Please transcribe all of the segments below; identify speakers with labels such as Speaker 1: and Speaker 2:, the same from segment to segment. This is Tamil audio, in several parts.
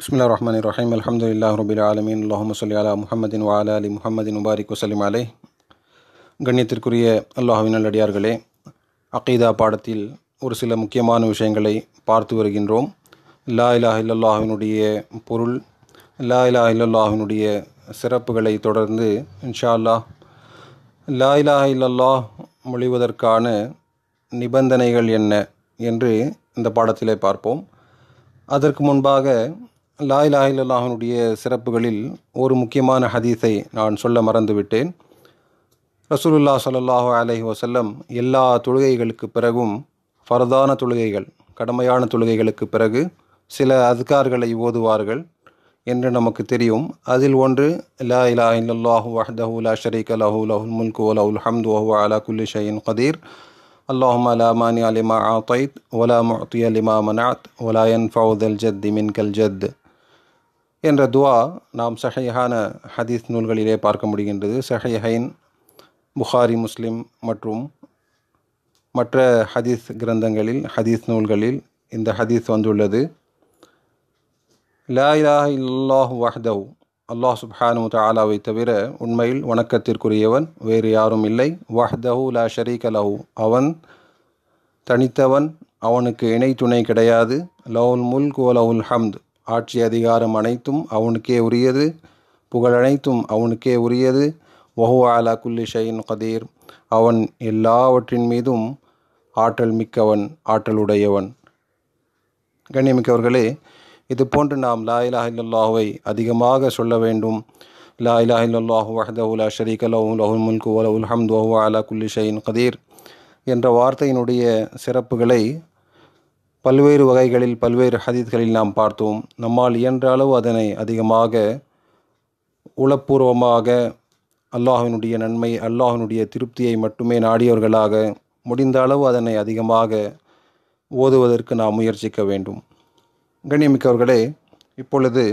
Speaker 1: பிஸ்மில்லா ரஹ்மான் ரஹீம் அலமது இல்லா ரபில் رب العالمين சொல்லி அலா على محمد அலி آل முபாரிக் வசலிம் وسلم கண்ணியத்திற்குரிய அல்லாஹுவின் நல்லடியார்களே அகீதா பாடத்தில் ஒரு சில முக்கியமான விஷயங்களை பார்த்து வருகின்றோம் லா இலா இல்லல்லாஹினுடைய பொருள் லா இலா இல்லல்லாஹினுடைய சிறப்புகளை தொடர்ந்து இன்ஷா அல்லாஹ் லா இலா இல்லல்லாஹ் மொழிவதற்கான நிபந்தனைகள் என்ன என்று இந்த பாடத்திலே பார்ப்போம் அதற்கு முன்பாக லாய் லாஹில்லாஹனுடைய சிறப்புகளில் ஒரு முக்கியமான ஹதீஸை நான் சொல்ல மறந்துவிட்டேன் ரசூலுல்லா சல்லாஹு அலஹி வசல்லம் எல்லா தொழுகைகளுக்கு பிறகும் ஃபரதான தொழுகைகள் கடமையான தொழுகைகளுக்கு பிறகு சில அதுகார்களை ஓதுவார்கள் என்று நமக்கு தெரியும் அதில் ஒன்று லா இலா இல்லாஹு வஹ்தஹு லா ஷரீக் லஹு லஹுல் முல்கு வலவுல் ஹம்து வஹு அலா குல்லி ஷயின் கதீர் அல்லாஹும் அலா மானி அலிமா ஆத்தைத் ஒலா முத்திய லிமா மனாத் ஒலா என் ஃபவுதல் ஜத் மின் கல் ஜத் என்ற துவா நாம் சஹையான ஹதீஸ் நூல்களிலே பார்க்க முடிகின்றது சஹைஹைன் புகாரி முஸ்லிம் மற்றும் மற்ற ஹதீஸ் கிரந்தங்களில் ஹதீஸ் நூல்களில் இந்த ஹதீஸ் வந்துள்ளது லா இலாஹ இல்லாஹ் வஹ்தவ் அல்லாஹ் சுஹானு தாலாவை தவிர உண்மையில் வணக்கத்திற்குரியவன் வேறு யாரும் இல்லை வஹ்தஹு லா ஷரீக் லஹு அவன் தனித்தவன் அவனுக்கு இணை துணை கிடையாது லவுல் முல்க் ஓ லவுல் ஹம்த் ஆட்சி அதிகாரம் அனைத்தும் அவனுக்கே உரியது புகழ் அனைத்தும் அவனுக்கே உரியது வஹு அலா குல்லி ஷைன் கதீர் அவன் எல்லாவற்றின் மீதும் ஆற்றல் மிக்கவன் ஆற்றலுடையவன் கண்ணியமிக்கவர்களே இது போன்று நாம் லா இலாஹ் இல்லல்லாஹுவை அதிகமாக சொல்ல வேண்டும் லா இலாஹ் இல்லல்லாஹு வஹதஹு லா ஷரீக லஹு லஹுல் முல்கு வலஹுல் ஹம்து வஹு அலா குல்லி ஷைன் கதீர் என்ற வார்த்தையினுடைய சிறப்புகளை பல்வேறு வகைகளில் பல்வேறு ஹதீத்களில் நாம் பார்த்தோம் நம்மால் இயன்ற அளவு அதனை அதிகமாக உளப்பூர்வமாக அல்லாஹினுடைய நன்மை அல்லாஹினுடைய திருப்தியை மட்டுமே நாடியவர்களாக முடிந்த அளவு அதனை அதிகமாக ஓதுவதற்கு நாம் முயற்சிக்க வேண்டும் கண்ணியமிக்கவர்களே இப்பொழுது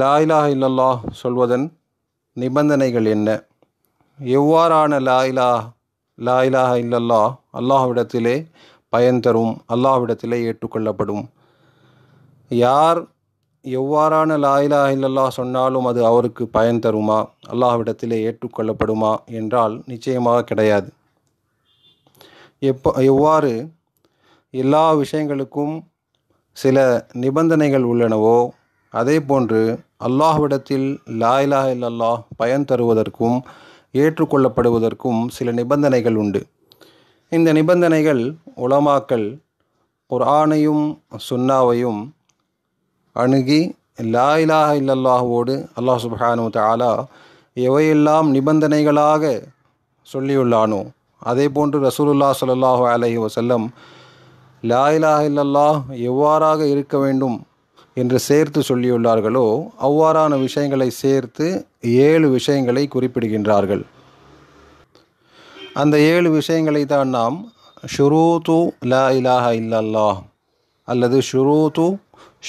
Speaker 1: லாயிலா இல்லல்லா சொல்வதன் நிபந்தனைகள் என்ன எவ்வாறான லாயிலா லாயிலாக இல்லல்லா அல்லாஹ்விடத்திலே பயன் தரும் அல்லாஹ்விடத்திலே ஏற்றுக்கொள்ளப்படும் யார் எவ்வாறான லாயிலா இல்லல்லா சொன்னாலும் அது அவருக்கு பயன் தருமா அல்லாஹ்விடத்திலே ஏற்றுக்கொள்ளப்படுமா என்றால் நிச்சயமாக கிடையாது எப்போ எவ்வாறு எல்லா விஷயங்களுக்கும் சில நிபந்தனைகள் உள்ளனவோ அதே போன்று அல்லாஹ்விடத்தில் லாயிலா இல்லல்லா பயன் தருவதற்கும் ஏற்றுக்கொள்ளப்படுவதற்கும் சில நிபந்தனைகள் உண்டு இந்த நிபந்தனைகள் உலமாக்கல் குர்ஆனையும் சுன்னாவையும் அணுகி லா இலாஹ இல்லல்லாஹுவோடு அல்லாஹ் சுபஹானு தாலா எவையெல்லாம் நிபந்தனைகளாக சொல்லியுள்ளானோ அதே போன்று ரசூலுல்லா சல்லாஹூ அலஹி வசல்லம் லா இலாஹ இல்லல்லாஹ் எவ்வாறாக இருக்க வேண்டும் என்று சேர்த்து சொல்லியுள்ளார்களோ அவ்வாறான விஷயங்களை சேர்த்து ஏழு விஷயங்களை குறிப்பிடுகின்றார்கள் அந்த ஏழு விஷயங்களை தான் நாம் ஷுரூது லா இலாஹ இல்லல்லாஹ் அல்லது ஷுரூது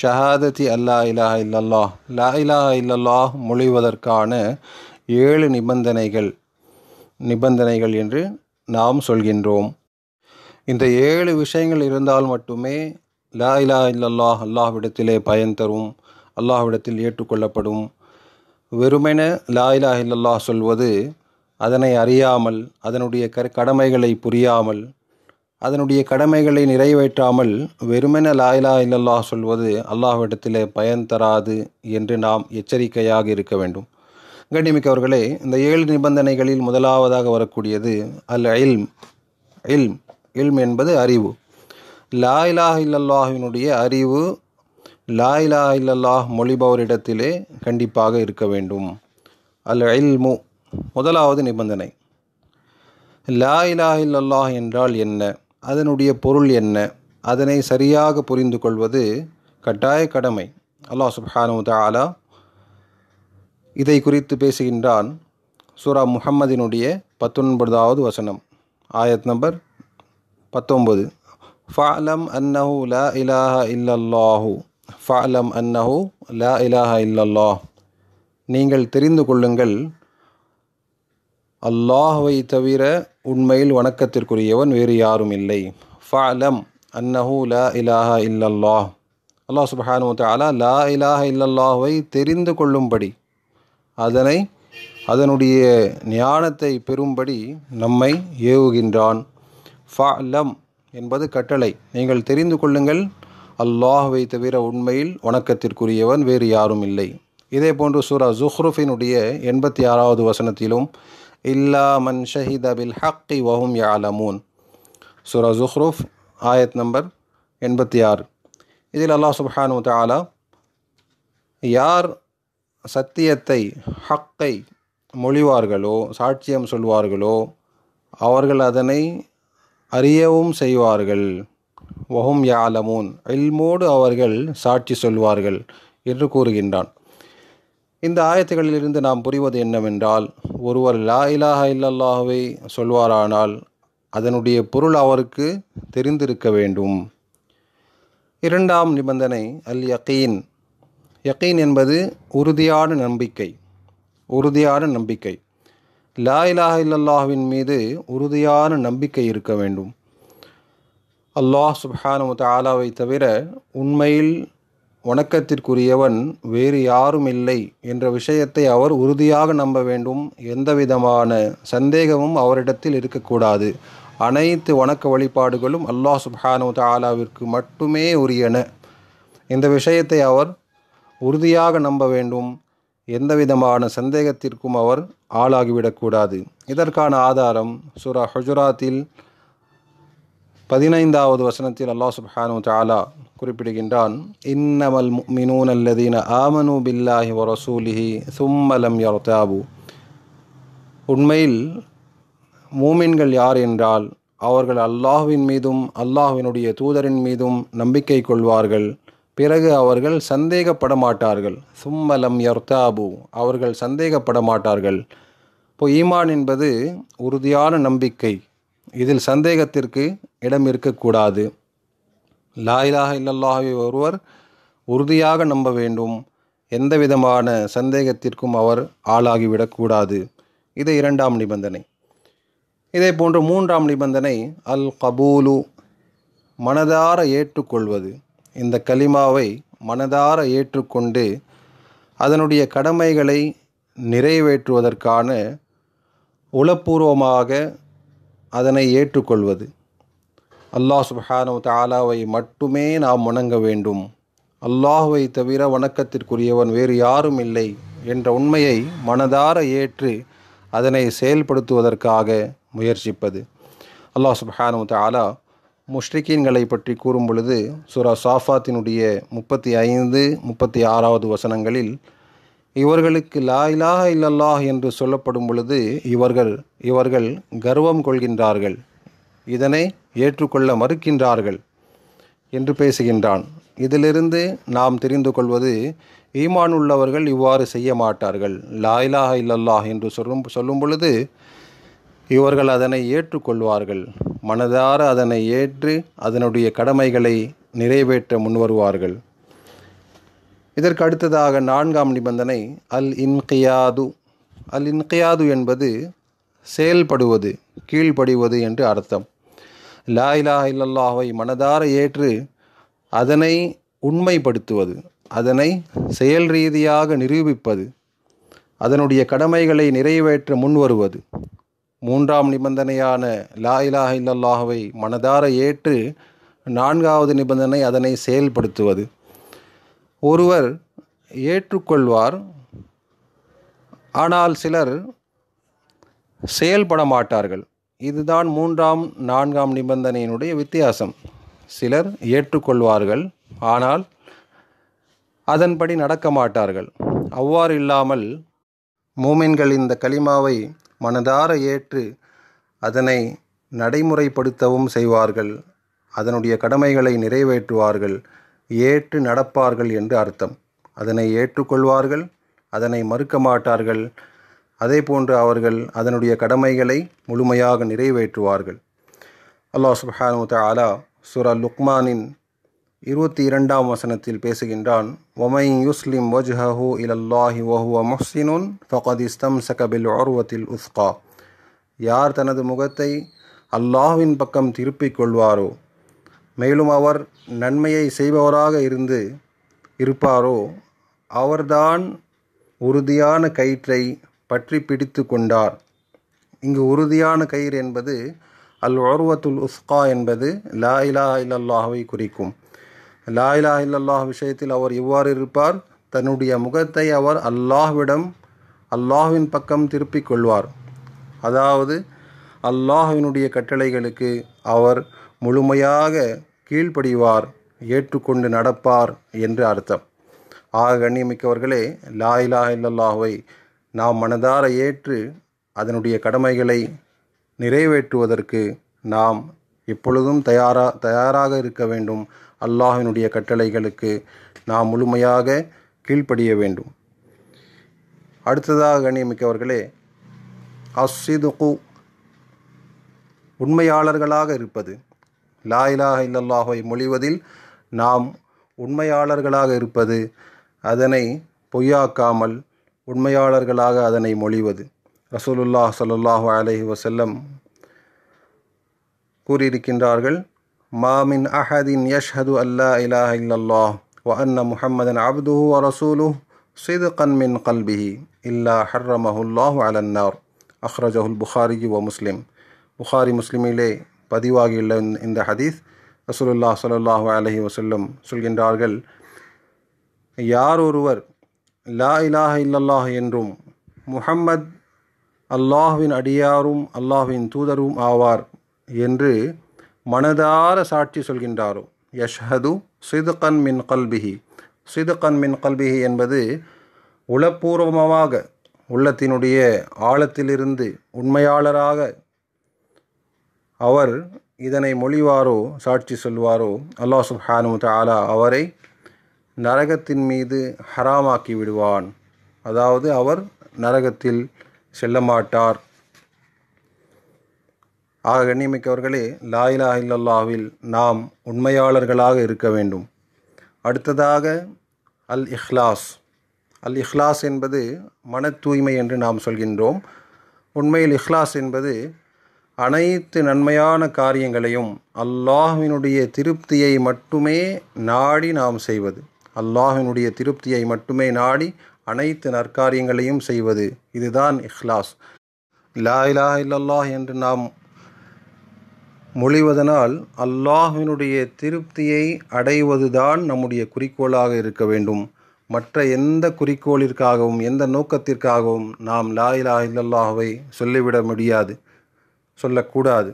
Speaker 1: ஷஹாதத்தி அல்லா இலாஹ இல்லல்லாஹ் லா இலாஹ இல்லல்லாஹ் மொழிவதற்கான ஏழு நிபந்தனைகள் நிபந்தனைகள் என்று நாம் சொல்கின்றோம் இந்த ஏழு விஷயங்கள் இருந்தால் மட்டுமே லா இலா இல்லல்லாஹ் அல்லாஹ்விடத்திலே பயன் தரும் அல்லாஹ்விடத்தில் ஏற்றுக்கொள்ளப்படும் வெறுமென லா இலா இல்லல்லாஹ் சொல்வது அதனை அறியாமல் அதனுடைய கரு கடமைகளை புரியாமல் அதனுடைய கடமைகளை நிறைவேற்றாமல் வெறுமென லாயிலா இல்லல்லா சொல்வது அல்லாஹ்விடத்தில் பயன் தராது என்று நாம் எச்சரிக்கையாக இருக்க வேண்டும் கண்டிமிக்கவர்களே இந்த ஏழு நிபந்தனைகளில் முதலாவதாக வரக்கூடியது அல் இல்ம் இல்ம் இல்ம் என்பது அறிவு லாய்லா இல்லல்லாஹினுடைய அறிவு லாய்லா இல்லல்லாஹ் மொழிபவரிடத்திலே கண்டிப்பாக இருக்க வேண்டும் அல் இல்மு முதலாவது நிபந்தனை லா இலா இல்லல்லாஹ் என்றால் என்ன அதனுடைய பொருள் என்ன அதனை சரியாக புரிந்து கொள்வது கட்டாய கடமை அல்லாஹ் சுப்ஹானு தாலா இதை குறித்து பேசுகின்றான் சூரா முஹம்மதினுடைய பத்தொன்பதாவது வசனம் ஆயத் நம்பர் பத்தொம்பது ஃபாலம் அன்னஹு லா இலாஹ இல்லல்லாஹு ஃபாலம் அன்னஹு லா இலாஹ இல்லல்லாஹ் நீங்கள் தெரிந்து கொள்ளுங்கள் அல்லாஹுவை தவிர உண்மையில் வணக்கத்திற்குரியவன் வேறு யாரும் இல்லை ஃபலம் அன்னஹூ லா இலாஹ இல்லல்லாஹ் அல்லாஹ் சுபஹானு தாலா லா இலாஹ இல்லல்லாஹுவை தெரிந்து கொள்ளும்படி அதனை அதனுடைய ஞானத்தை பெறும்படி நம்மை ஏவுகின்றான் ஃபலம் என்பது கட்டளை நீங்கள் தெரிந்து கொள்ளுங்கள் அல்லாஹுவை தவிர உண்மையில் வணக்கத்திற்குரியவன் வேறு யாரும் இல்லை இதே போன்று சூரா ஜுஹ்ருஃபினுடைய எண்பத்தி ஆறாவது வசனத்திலும் இல்லா மன் ஷஹித் அபில் ஹக்கி வஹும் யாலமூன் சுரா ஜுஹ்ரூஃப் ஆயத் நம்பர் எண்பத்தி ஆறு இதில் அல்லாஹ் சுப்ஹானு தாலா யார் சத்தியத்தை ஹக்கை மொழிவார்களோ சாட்சியம் சொல்வார்களோ அவர்கள் அதனை அறியவும் செய்வார்கள் வஹும் யாலமூன் இல்மோடு அவர்கள் சாட்சி சொல்வார்கள் என்று கூறுகின்றான் இந்த ஆயத்துகளிலிருந்து நாம் புரிவது என்னவென்றால் ஒருவர் லா இலாஹ இல்லல்லாஹுவை சொல்வாரானால் அதனுடைய பொருள் அவருக்கு தெரிந்திருக்க வேண்டும் இரண்டாம் நிபந்தனை அல் யக்கீன் யக்கீன் என்பது உறுதியான நம்பிக்கை உறுதியான நம்பிக்கை லா இலாஹ இல்லல்லாஹுவின் மீது உறுதியான நம்பிக்கை இருக்க வேண்டும் அல்லாஹ் சுப்ஹானு தாலாவை தவிர உண்மையில் வணக்கத்திற்குரியவன் வேறு யாரும் இல்லை என்ற விஷயத்தை அவர் உறுதியாக நம்ப வேண்டும் எந்தவிதமான சந்தேகமும் அவரிடத்தில் இருக்கக்கூடாது அனைத்து வணக்க வழிபாடுகளும் அல்லாஹ் சுப்ஹானு தாலாவிற்கு மட்டுமே உரியன இந்த விஷயத்தை அவர் உறுதியாக நம்ப வேண்டும் எந்தவிதமான சந்தேகத்திற்கும் அவர் ஆளாகிவிடக்கூடாது இதற்கான ஆதாரம் சுரா ஹுஜராத்தில் பதினைந்தாவது வசனத்தில் அல்லாஹ் சுப்ஹானு தாலா குறிப்பிடுகின்றான் இன்னமல் மினூன் அல்லதீன ஆமனு பில்லாஹி ஒ ரசூலிஹி சும்மலம் யர்தாபு உண்மையில் மூமின்கள் யார் என்றால் அவர்கள் அல்லாஹுவின் மீதும் அல்லாஹுவினுடைய தூதரின் மீதும் நம்பிக்கை கொள்வார்கள் பிறகு அவர்கள் சந்தேகப்பட மாட்டார்கள் சும்மலம் யர்தாபு அவர்கள் சந்தேகப்பட மாட்டார்கள் இப்போ ஈமான் என்பது உறுதியான நம்பிக்கை இதில் சந்தேகத்திற்கு இடம் இருக்கக்கூடாது லாயிலாக இல்லல்லாகவே ஒருவர் உறுதியாக நம்ப வேண்டும் எந்த விதமான சந்தேகத்திற்கும் அவர் ஆளாகிவிடக்கூடாது இது இரண்டாம் நிபந்தனை இதே போன்று மூன்றாம் நிபந்தனை அல் கபூலு மனதார ஏற்றுக்கொள்வது இந்த கலிமாவை மனதார ஏற்றுக்கொண்டு அதனுடைய கடமைகளை நிறைவேற்றுவதற்கான உளப்பூர்வமாக அதனை ஏற்றுக்கொள்வது அல்லாஹ் சுபஹானு தாலாவை மட்டுமே நாம் வணங்க வேண்டும் அல்லாஹுவை தவிர வணக்கத்திற்குரியவன் வேறு யாரும் இல்லை என்ற உண்மையை மனதார ஏற்று அதனை செயல்படுத்துவதற்காக முயற்சிப்பது அல்லாஹ் சுபஹானு தாலா முஷ்ரிகீன்களை பற்றி கூறும் பொழுது சுரா சாஃபாத்தினுடைய முப்பத்தி ஐந்து முப்பத்தி ஆறாவது வசனங்களில் இவர்களுக்கு லா இல்லல்லாஹ் என்று சொல்லப்படும் பொழுது இவர்கள் இவர்கள் கர்வம் கொள்கின்றார்கள் இதனை ஏற்றுக்கொள்ள மறுக்கின்றார்கள் என்று பேசுகின்றான் இதிலிருந்து நாம் தெரிந்து கொள்வது ஈமான் உள்ளவர்கள் இவ்வாறு செய்ய மாட்டார்கள் லாயிலாக இல்லல்லாஹ் என்று சொல்லும் சொல்லும் பொழுது இவர்கள் அதனை ஏற்றுக்கொள்வார்கள் மனதார அதனை ஏற்று அதனுடைய கடமைகளை நிறைவேற்ற முன்வருவார்கள் இதற்கு அடுத்ததாக நான்காம் நிபந்தனை அல் இன்கியாது அல் இன்கியாது என்பது செயல்படுவது கீழ்ப்படிவது என்று அர்த்தம் லா இலா இல்லல்லாஹை மனதார ஏற்று அதனை உண்மைப்படுத்துவது அதனை செயல் ரீதியாக நிரூபிப்பது அதனுடைய கடமைகளை நிறைவேற்ற முன்வருவது மூன்றாம் நிபந்தனையான லா இலாஹ இல்லல்லாஹுவை மனதார ஏற்று நான்காவது நிபந்தனை அதனை செயல்படுத்துவது ஒருவர் ஏற்றுக்கொள்வார் ஆனால் சிலர் செயல்பட மாட்டார்கள் இதுதான் மூன்றாம் நான்காம் நிபந்தனையினுடைய வித்தியாசம் சிலர் ஏற்றுக்கொள்வார்கள் ஆனால் அதன்படி நடக்க மாட்டார்கள் அவ்வாறு இல்லாமல் மூமின்கள் இந்த களிமாவை மனதார ஏற்று அதனை நடைமுறைப்படுத்தவும் செய்வார்கள் அதனுடைய கடமைகளை நிறைவேற்றுவார்கள் ஏற்று நடப்பார்கள் என்று அர்த்தம் அதனை ஏற்றுக்கொள்வார்கள் அதனை மறுக்க மாட்டார்கள் அதே போன்று அவர்கள் அதனுடைய கடமைகளை முழுமையாக நிறைவேற்றுவார்கள் அல்லாஹ் சுஹானு தாலா சுரா லுக்மானின் இருபத்தி இரண்டாம் வசனத்தில் பேசுகின்றான் ஒமை யுஸ்லிம் வஜ்ஹஹு இலல்லாஹி வஹுவ முஹ்சினுன் ஃபகத் இஸ்தம் சகபில் ஆர்வத்தில் உஸ்கா யார் தனது முகத்தை அல்லாஹ்வின் பக்கம் திருப்பிக் கொள்வாரோ மேலும் அவர் நன்மையை செய்பவராக இருந்து இருப்பாரோ அவர்தான் உறுதியான கயிற்றை பற்றி பிடித்து கொண்டார் இங்கு உறுதியான கயிறு என்பது அல் ஒருவத்துல் உஸ்கா என்பது லா இலா இல்லல்லாஹவை குறிக்கும் லா இலா இல்லல்லாஹ் விஷயத்தில் அவர் இவ்வாறு இருப்பார் தன்னுடைய முகத்தை அவர் அல்லாஹ்விடம் அல்லாஹ்வின் பக்கம் திருப்பிக் கொள்வார் அதாவது அல்லாஹுவினுடைய கட்டளைகளுக்கு அவர் முழுமையாக கீழ்ப்படிவார் ஏற்றுக்கொண்டு நடப்பார் என்று அர்த்தம் ஆக கண்ணியமிக்கவர்களே லா இலா இல்லல்லாஹ்வை நாம் மனதார ஏற்று அதனுடைய கடமைகளை நிறைவேற்றுவதற்கு நாம் எப்பொழுதும் தயாரா தயாராக இருக்க வேண்டும் அல்லாஹினுடைய கட்டளைகளுக்கு நாம் முழுமையாக கீழ்ப்படிய வேண்டும் அடுத்ததாக நியமிக்கவர்களே அசிதுகு உண்மையாளர்களாக இருப்பது லாயிலாக இல்லல்லாஹை மொழிவதில் நாம் உண்மையாளர்களாக இருப்பது அதனை பொய்யாக்காமல் உண்மையாளர்களாக அதனை மொழிவது ரசூலுல்லாஹ் சல்லாஹூ அலஹி வசல்லம் கூறியிருக்கின்றார்கள் மாமின் அஹதின் யஷ்ஹது அல்லா இலாஹ இல்லல்லாஹ் வ அன்ன முஹம்மதன் அப்துஹு வ ரசூலு சிது மின் கல்பிஹி இல்லா ஹர்ரமஹுல்லாஹு அலன்னார் அஹ்ரஜஹுல் புகாரி வ முஸ்லிம் புகாரி முஸ்லிமிலே பதிவாகியுள்ள இந்த ஹதீஸ் ரசூலுல்லாஹ் சல்லாஹூ அலஹி வசல்லம் சொல்கின்றார்கள் யார் ஒருவர் லா இலாஹ இல்லல்லாஹ் என்றும் முஹம்மத் அல்லாஹுவின் அடியாரும் அல்லாஹுவின் தூதரும் ஆவார் என்று மனதார சாட்சி சொல்கின்றாரோ யஷ்ஹது சிதுகன் மின் கல்பிஹி சிதுகன் மின் கல்பிஹி என்பது உளப்பூர்வமாக உள்ளத்தினுடைய ஆழத்திலிருந்து உண்மையாளராக அவர் இதனை மொழிவாரோ சாட்சி சொல்வாரோ அல்லாஹ் சுப்ஹானு தாலா அவரை நரகத்தின் மீது ஹராமாக்கி விடுவான் அதாவது அவர் நரகத்தில் செல்ல மாட்டார் ஆக கண்ணியமிக்கவர்களே லாயிலா இல்லல்லாவில் நாம் உண்மையாளர்களாக இருக்க வேண்டும் அடுத்ததாக அல் இஹ்லாஸ் அல் இஹ்லாஸ் என்பது மன தூய்மை என்று நாம் சொல்கின்றோம் உண்மையில் இஹ்லாஸ் என்பது அனைத்து நன்மையான காரியங்களையும் அல்லாஹினுடைய திருப்தியை மட்டுமே நாடி நாம் செய்வது அல்லாஹினுடைய திருப்தியை மட்டுமே நாடி அனைத்து நற்காரியங்களையும் செய்வது இதுதான் இஹ்லாஸ் லா இலா இல்லல்லாஹ் என்று நாம் மொழிவதனால் அல்லாஹினுடைய திருப்தியை அடைவதுதான் நம்முடைய குறிக்கோளாக இருக்க வேண்டும் மற்ற எந்த குறிக்கோளிற்காகவும் எந்த நோக்கத்திற்காகவும் நாம் லா இலா இல்லல்லாஹுவை சொல்லிவிட முடியாது சொல்லக்கூடாது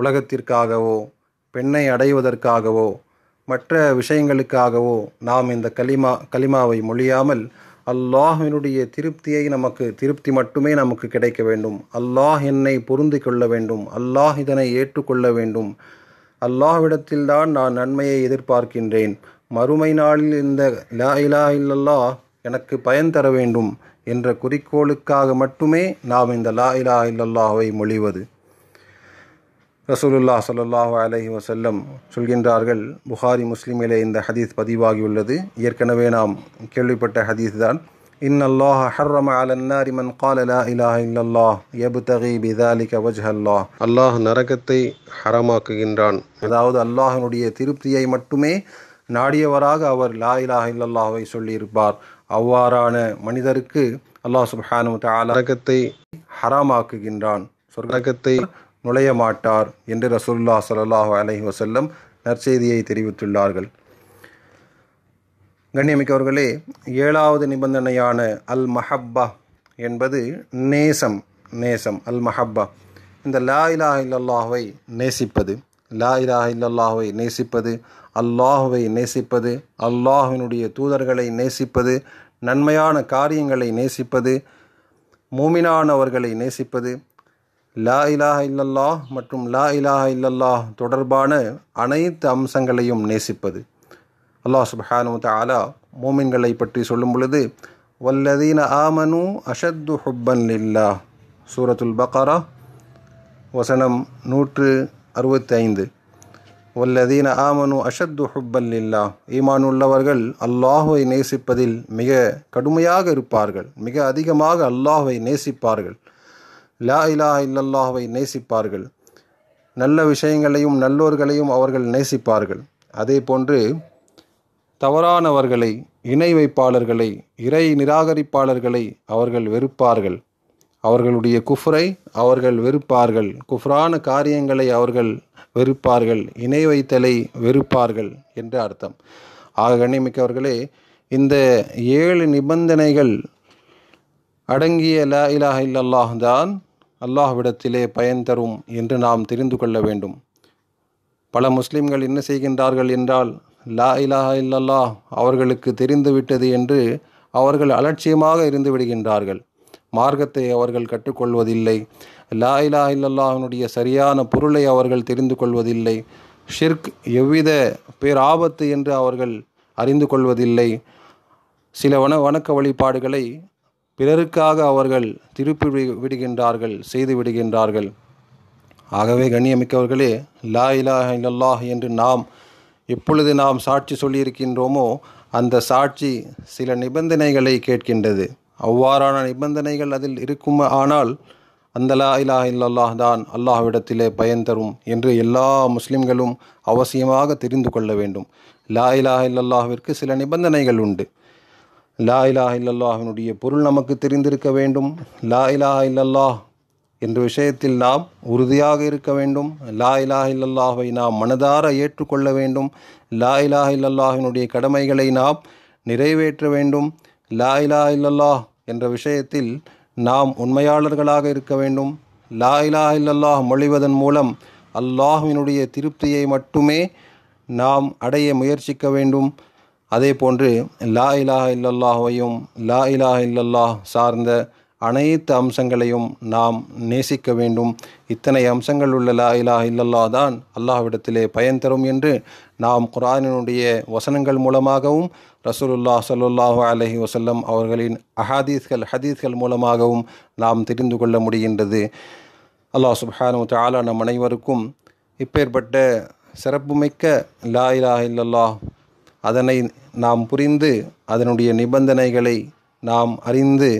Speaker 1: உலகத்திற்காகவோ பெண்ணை அடைவதற்காகவோ மற்ற விஷயங்களுக்காகவோ நாம் இந்த கலிமா கலிமாவை மொழியாமல் அல்லாஹினுடைய திருப்தியை நமக்கு திருப்தி மட்டுமே நமக்கு கிடைக்க வேண்டும் அல்லாஹ் என்னை பொருந்து கொள்ள வேண்டும் அல்லாஹ் இதனை ஏற்றுக்கொள்ள வேண்டும் அல்லாஹ்விடத்தில்தான் நான் நன்மையை எதிர்பார்க்கின்றேன் மறுமை நாளில் இந்த லா இலா இல்லல்லா எனக்கு பயன் தர வேண்டும் என்ற குறிக்கோளுக்காக மட்டுமே நாம் இந்த லா இலா இல்லல்லாவை மொழிவது ரசூலுல்லா சல்லாஹு அலஹி வசல்லம் சொல்கின்றார்கள் புகாரி முஸ்லீமிலே இந்த ஹதீஸ் பதிவாகியுள்ளது ஏற்கனவே நாம் கேள்விப்பட்ட ஹதீஸ் தான் இன் அல்லாஹ் ஹர்ரம அலன்னாரி மன் காலலா இலாஹ இல்லல்லாஹ் தகி பிதாலிக வஜ்ஹல்லாஹ் அல்லாஹ் நரகத்தை ஹரமாக்குகின்றான் அதாவது அல்லாஹனுடைய திருப்தியை மட்டுமே நாடியவராக அவர் லா இலாஹ இல்லல்லாஹை சொல்லியிருப்பார் அவ்வாறான மனிதருக்கு அல்லாஹ் சுஹானு தாலகத்தை ஹராமாக்குகின்றான் சொர்க்கத்தை நுழைய மாட்டார் என்று ரசூல்லா சல்லாஹ் அலஹி வசல்லம் நற்செய்தியை தெரிவித்துள்ளார்கள் கண்ணியமிக்கவர்களே ஏழாவது நிபந்தனையான அல் மஹப்பா என்பது நேசம் நேசம் அல் மஹப்பா இந்த லா இலா இல்லல்லாஹுவை நேசிப்பது லா இலா இல்லல்லாஹுவை நேசிப்பது அல்லாஹுவை நேசிப்பது அல்லாஹுவினுடைய தூதர்களை நேசிப்பது நன்மையான காரியங்களை நேசிப்பது மூமினானவர்களை நேசிப்பது லா இலாஹ இல்லல்லா மற்றும் லா இலாஹ இல்லல்லா தொடர்பான அனைத்து அம்சங்களையும் நேசிப்பது அல்லாஹ் சுபஹானு தாலா மோமின்களை பற்றி சொல்லும் பொழுது வல்லதீன ஆமனு அஷத்து ஹுப்பன் லில்லா சூரத்துல் பக்காரா வசனம் நூற்று அறுபத்தி ஐந்து வல்லதீன ஆமனு அஷத்து ஹுப்பன் இல்லா ஈமான் உள்ளவர்கள் அல்லாஹுவை நேசிப்பதில் மிக கடுமையாக இருப்பார்கள் மிக அதிகமாக அல்லாஹுவை நேசிப்பார்கள் லா இலா இல்லல்லாஹுவை நேசிப்பார்கள் நல்ல விஷயங்களையும் நல்லோர்களையும் அவர்கள் நேசிப்பார்கள் அதே போன்று தவறானவர்களை இணை வைப்பாளர்களை இறை நிராகரிப்பாளர்களை அவர்கள் வெறுப்பார்கள் அவர்களுடைய குஃப்ரை அவர்கள் வெறுப்பார்கள் குஃப்ரான காரியங்களை அவர்கள் வெறுப்பார்கள் இணை வைத்தலை வெறுப்பார்கள் என்று அர்த்தம் ஆக கண்ணிமிக்கவர்களே இந்த ஏழு நிபந்தனைகள் அடங்கிய லா இலாஹ இல்லல்லாஹ் தான் அல்லாஹ்விடத்திலே பயன் தரும் என்று நாம் தெரிந்து கொள்ள வேண்டும் பல முஸ்லிம்கள் என்ன செய்கின்றார்கள் என்றால் லா இலாஹா இல்லல்லா அவர்களுக்கு தெரிந்துவிட்டது என்று அவர்கள் அலட்சியமாக இருந்து விடுகின்றார்கள் மார்க்கத்தை அவர்கள் கற்றுக்கொள்வதில்லை லா இலா இல்லல்லாஹனுடைய சரியான பொருளை அவர்கள் தெரிந்து கொள்வதில்லை ஷிர்க் எவ்வித பேராபத்து என்று அவர்கள் அறிந்து கொள்வதில்லை சில வன வணக்க வழிபாடுகளை பிறருக்காக அவர்கள் திருப்பி விடுகின்றார்கள் செய்து விடுகின்றார்கள் ஆகவே கண்ணியமிக்கவர்களே லா இலா இல்லல்லாஹ் என்று நாம் எப்பொழுது நாம் சாட்சி சொல்லியிருக்கின்றோமோ அந்த சாட்சி சில நிபந்தனைகளை கேட்கின்றது அவ்வாறான நிபந்தனைகள் அதில் இருக்கும் ஆனால் அந்த லா இலா இல்லல்லாஹ் தான் அல்லாஹ்விடத்திலே பயன் தரும் என்று எல்லா முஸ்லிம்களும் அவசியமாக தெரிந்து கொள்ள வேண்டும் லா இலா இல்லல்லாஹிற்கு சில நிபந்தனைகள் உண்டு லா இலாஹ இல்லல்லாஹினுடைய பொருள் நமக்கு தெரிந்திருக்க வேண்டும் லா இலாஹ இல்லல்லாஹ் என்ற விஷயத்தில் நாம் உறுதியாக இருக்க வேண்டும் லா இலாஹ இல்லல்லாஹை நாம் மனதார ஏற்றுக்கொள்ள வேண்டும் லா இலாஹ இல்லல்லாஹினுடைய கடமைகளை நாம் நிறைவேற்ற வேண்டும் லா இலாஹ இல்லல்லாஹ் என்ற விஷயத்தில் நாம் உண்மையாளர்களாக இருக்க வேண்டும் லா இலாஹ இல்லல்லாஹ் மொழிவதன் மூலம் அல்லாஹினுடைய திருப்தியை மட்டுமே நாம் அடைய முயற்சிக்க வேண்டும் அதே போன்று லா இலாஹ இல்லல்லாஹையும் லா இலாஹ இல்லல்லாஹ் சார்ந்த அனைத்து அம்சங்களையும் நாம் நேசிக்க வேண்டும் இத்தனை அம்சங்கள் உள்ள லா இலாஹ இல்லல்லா தான் அல்லாஹ்விடத்திலே பயன் தரும் என்று நாம் குரானினுடைய வசனங்கள் மூலமாகவும் ரசூலுல்லா சல்லுல்லாஹு அலஹி வசல்லம் அவர்களின் அஹாதீஸ்கள் ஹதீஸ்கள் மூலமாகவும் நாம் தெரிந்து கொள்ள முடிகின்றது அல்லாஹ் சுஹானு தாலா நம் அனைவருக்கும் இப்பேற்பட்ட சிறப்புமிக்க லா இலாஹ இல்லல்லாஹ் அதனை நாம் புரிந்து அதனுடைய நிபந்தனைகளை நாம் அறிந்து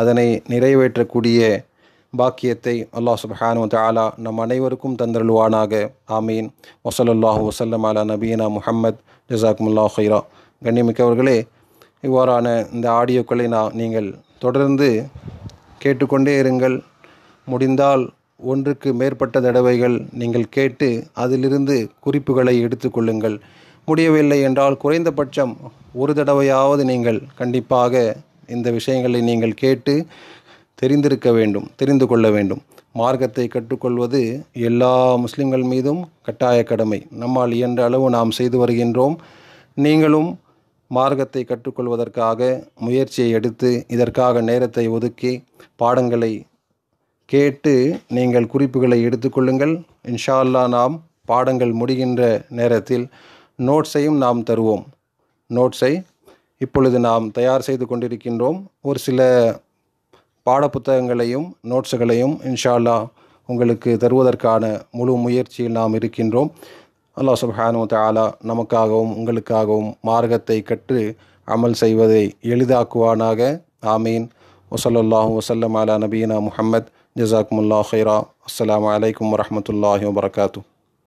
Speaker 1: அதனை நிறைவேற்றக்கூடிய பாக்கியத்தை அல்லாஹ் சுபஹானு தாலா நம் அனைவருக்கும் தந்தருள்வானாக ஆமீன் வசலல்லாஹு வசல்லம் அலா நபீனா முஹம்மத் ஜசாக்முல்லா ஹைரா கண்ணிமிக்கவர்களே இவ்வாறான இந்த ஆடியோக்களை நான் நீங்கள் தொடர்ந்து கேட்டுக்கொண்டே இருங்கள் முடிந்தால் ஒன்றுக்கு மேற்பட்ட தடவைகள் நீங்கள் கேட்டு அதிலிருந்து குறிப்புகளை எடுத்துக்கொள்ளுங்கள் முடியவில்லை என்றால் குறைந்தபட்சம் ஒரு தடவையாவது நீங்கள் கண்டிப்பாக இந்த விஷயங்களை நீங்கள் கேட்டு தெரிந்திருக்க வேண்டும் தெரிந்து கொள்ள வேண்டும் மார்க்கத்தை கற்றுக்கொள்வது எல்லா முஸ்லிம்கள் மீதும் கட்டாய கடமை நம்மால் இயன்ற அளவு நாம் செய்து வருகின்றோம் நீங்களும் மார்க்கத்தை கற்றுக்கொள்வதற்காக முயற்சியை எடுத்து இதற்காக நேரத்தை ஒதுக்கி பாடங்களை கேட்டு நீங்கள் குறிப்புகளை எடுத்துக்கொள்ளுங்கள் இன்ஷா அல்லா நாம் பாடங்கள் முடிகின்ற நேரத்தில் நோட்ஸையும் நாம் தருவோம் நோட்ஸை இப்பொழுது நாம் தயார் செய்து கொண்டிருக்கின்றோம் ஒரு சில பாடப்புத்தகங்களையும் நோட்ஸுகளையும் இன்ஷால்லா உங்களுக்கு தருவதற்கான முழு முயற்சியில் நாம் இருக்கின்றோம் அல்லா சுபஹானு தாலா நமக்காகவும் உங்களுக்காகவும் மார்க்கத்தை கற்று அமல் செய்வதை எளிதாக்குவானாக ஆமீன் ஒசல்லாஹும் வசல்லம் அலா நபீனா முஹம்மத் ஜசாக்முல்லா ஹைரா அஸ்லாம் வலைக்கம் வரமத்துல்லாஹி வரகாத்தூ